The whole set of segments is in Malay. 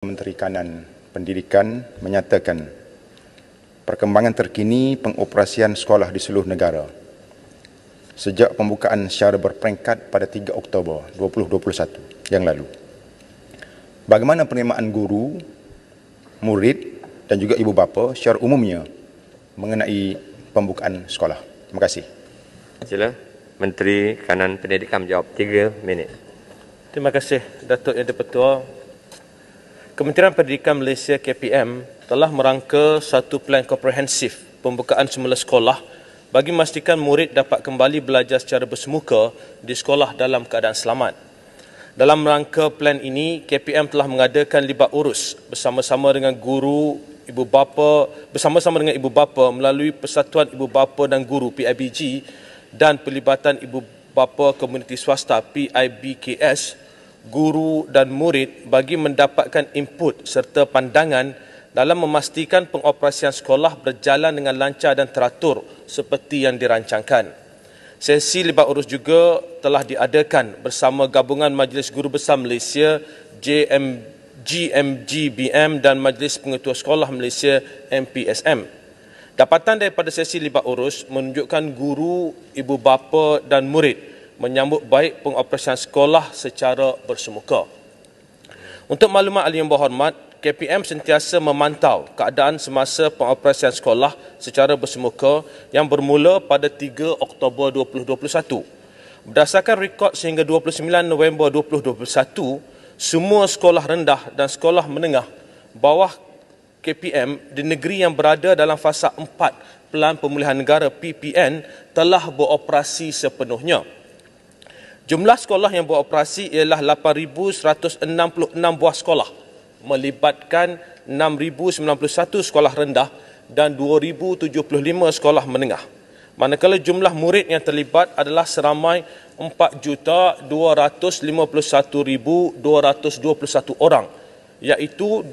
Menteri Kanan Pendidikan menyatakan perkembangan terkini pengoperasian sekolah di seluruh negara sejak pembukaan secara berperingkat pada 3 Oktober 2021 yang lalu. Bagaimana penerimaan guru, murid dan juga ibu bapa secara umumnya mengenai pembukaan sekolah? Terima kasih. Sila Menteri Kanan Pendidikan menjawab 3 minit. Terima kasih Datuk Yang Dipertua Kementerian Pendidikan Malaysia KPM telah merangka satu plan komprehensif pembukaan semula sekolah bagi memastikan murid dapat kembali belajar secara bersemuka di sekolah dalam keadaan selamat. Dalam rangka plan ini, KPM telah mengadakan libat urus bersama-sama dengan guru, ibu bapa, bersama-sama dengan ibu bapa melalui Persatuan Ibu Bapa dan Guru PIBG dan pelibatan ibu bapa komuniti swasta PIBKS guru dan murid bagi mendapatkan input serta pandangan dalam memastikan pengoperasian sekolah berjalan dengan lancar dan teratur seperti yang dirancangkan. Sesi libat urus juga telah diadakan bersama Gabungan Majlis Guru Besar Malaysia JM, GMGBM dan Majlis Pengetua Sekolah Malaysia MPSM. Dapatan daripada sesi libat urus menunjukkan guru, ibu bapa dan murid menyambut baik pengoperasian sekolah secara bersemuka. Untuk maklumat ahli yang berhormat, KPM sentiasa memantau keadaan semasa pengoperasian sekolah secara bersemuka yang bermula pada 3 Oktober 2021. Berdasarkan rekod sehingga 29 November 2021, semua sekolah rendah dan sekolah menengah bawah KPM di negeri yang berada dalam fasa 4 Pelan Pemulihan Negara PPN telah beroperasi sepenuhnya. Jumlah sekolah yang beroperasi ialah 8,166 buah sekolah melibatkan 6,091 sekolah rendah dan 2,075 sekolah menengah. Manakala jumlah murid yang terlibat adalah seramai 4,251,221 orang iaitu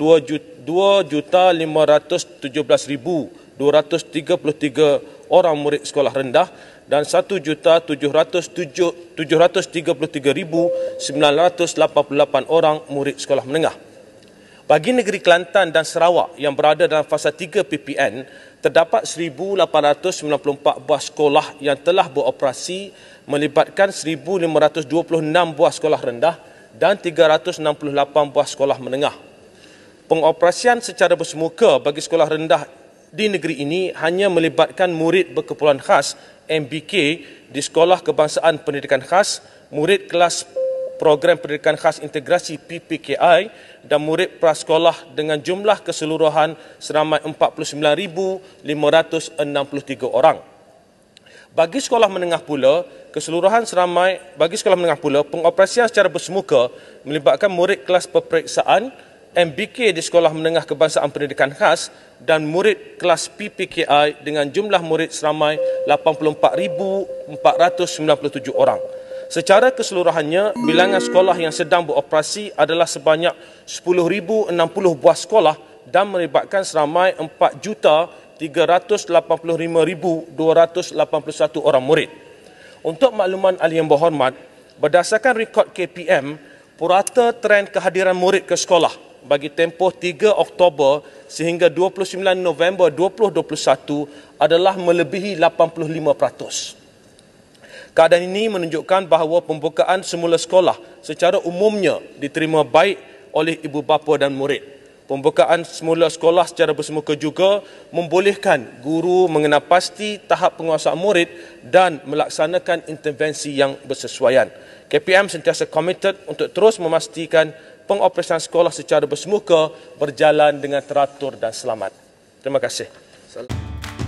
2,517,233 orang orang murid sekolah rendah dan 1,733,988 orang murid sekolah menengah. Bagi negeri Kelantan dan Sarawak yang berada dalam fasa 3 PPN, terdapat 1,894 buah sekolah yang telah beroperasi melibatkan 1,526 buah sekolah rendah dan 368 buah sekolah menengah. Pengoperasian secara bersemuka bagi sekolah rendah di negeri ini hanya melibatkan murid berkepulauan khas MBK di Sekolah Kebangsaan Pendidikan Khas, murid kelas Program Pendidikan Khas Integrasi PPKI dan murid prasekolah dengan jumlah keseluruhan seramai 49,563 orang. Bagi sekolah menengah pula, keseluruhan seramai bagi sekolah menengah pula pengoperasian secara bersemuka melibatkan murid kelas peperiksaan MBK di Sekolah Menengah Kebangsaan Pendidikan Khas dan murid kelas PPKI dengan jumlah murid seramai 84,497 orang. Secara keseluruhannya, bilangan sekolah yang sedang beroperasi adalah sebanyak 10,060 buah sekolah dan melibatkan seramai 4,385,281 orang murid. Untuk makluman ahli yang berhormat, berdasarkan rekod KPM, purata tren kehadiran murid ke sekolah bagi tempoh 3 Oktober sehingga 29 November 2021 adalah melebihi 85%. Keadaan ini menunjukkan bahawa pembukaan semula sekolah secara umumnya diterima baik oleh ibu bapa dan murid pembukaan semula sekolah secara bersemuka juga membolehkan guru mengenal pasti tahap penguasaan murid dan melaksanakan intervensi yang bersesuaian. KPM sentiasa komited untuk terus memastikan pengoperasian sekolah secara bersemuka berjalan dengan teratur dan selamat. Terima kasih.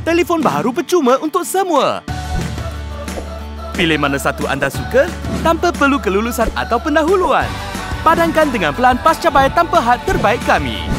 Telefon baru percuma untuk semua. Pilih mana satu anda suka tanpa perlu kelulusan atau pendahuluan. Padankan dengan pelan pasca bayar tanpa had terbaik kami.